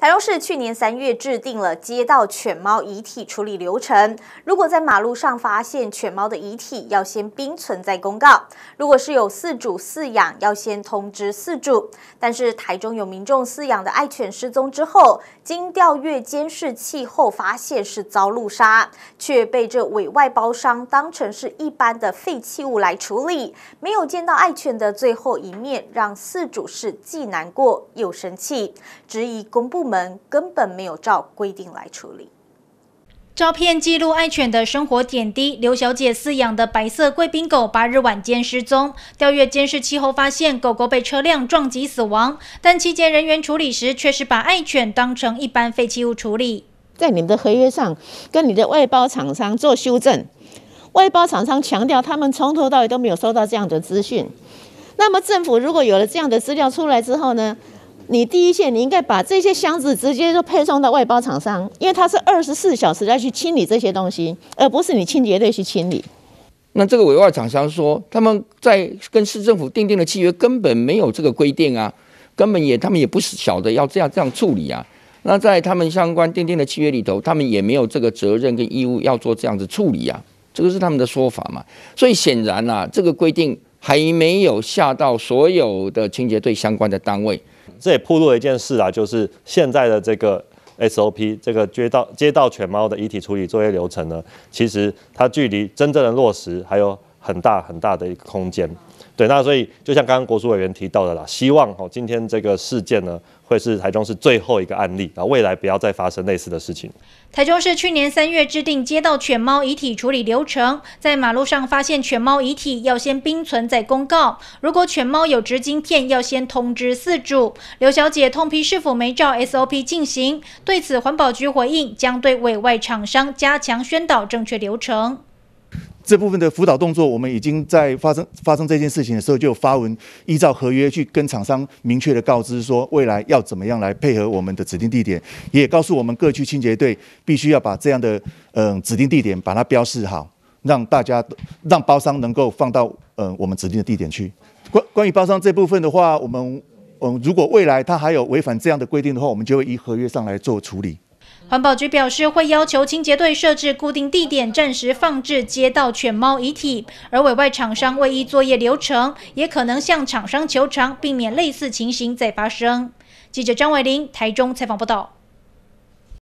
台中市去年三月制定了街道犬猫遗体处理流程。如果在马路上发现犬猫的遗体，要先冰存在公告。如果是有饲主饲养，要先通知饲主。但是台中有民众饲养的爱犬失踪之后，经调阅监视器后发现是遭路杀，却被这伪外包商当成是一般的废弃物来处理，没有见到爱犬的最后一面，让饲主是既难过又生气，质疑公布。们根本没有照规定来处理。照片记录爱犬的生活点滴。刘小姐饲养的白色贵宾狗八日晚间失踪。调阅监视器后发现，狗狗被车辆撞击死亡。但期间人员处理时，却是把爱犬当成一般废弃物处理。在你们的合约上，跟你的外包厂商做修正。外包厂商强调，他们从头到尾都没有收到这样的资讯。那么，政府如果有了这样的资料出来之后呢？你第一线你应该把这些箱子直接就配送到外包厂商，因为他是二十四小时要去清理这些东西，而不是你清洁队去清理。那这个委外厂商说，他们在跟市政府订定的契约根本没有这个规定啊，根本也他们也不是晓得要这样这样处理啊。那在他们相关订定的契约里头，他们也没有这个责任跟义务要做这样子处理啊，这个是他们的说法嘛。所以显然呐，这个规定。还没有下到所有的清洁队相关的单位，这也暴露了一件事啊，就是现在的这个 SOP，这个街道街道犬猫的遗体处理作业流程呢，其实它距离真正的落实还有。很大很大的一个空间，对，那所以就像刚刚国书委员提到的啦，希望哦今天这个事件呢，会是台中市最后一个案例啊，未来不要再发生类似的事情。台中市去年三月制定街道犬猫遗体处理流程，在马路上发现犬猫遗体要先冰存再公告，如果犬猫有直金片要先通知饲主。刘小姐痛批是否没照 SOP 进行，对此环保局回应将对委外厂商加强宣导正确流程。这部分的辅导动作，我们已经在发生发生这件事情的时候就发文，依照合约去跟厂商明确的告知说未来要怎么样来配合我们的指定地点，也告诉我们各区清洁队必须要把这样的嗯指定地点把它标示好，让大家让包商能够放到嗯我们指定的地点去。关关于包商这部分的话，我们嗯如果未来他还有违反这样的规定的话，我们就会依合约上来做处理。环保局表示，会要求清洁队设置固定地点，暂时放置街道犬猫遗体。而委外厂商未依作业流程，也可能向厂商求偿，避免类似情形再发生。记者张伟玲，台中采访报道。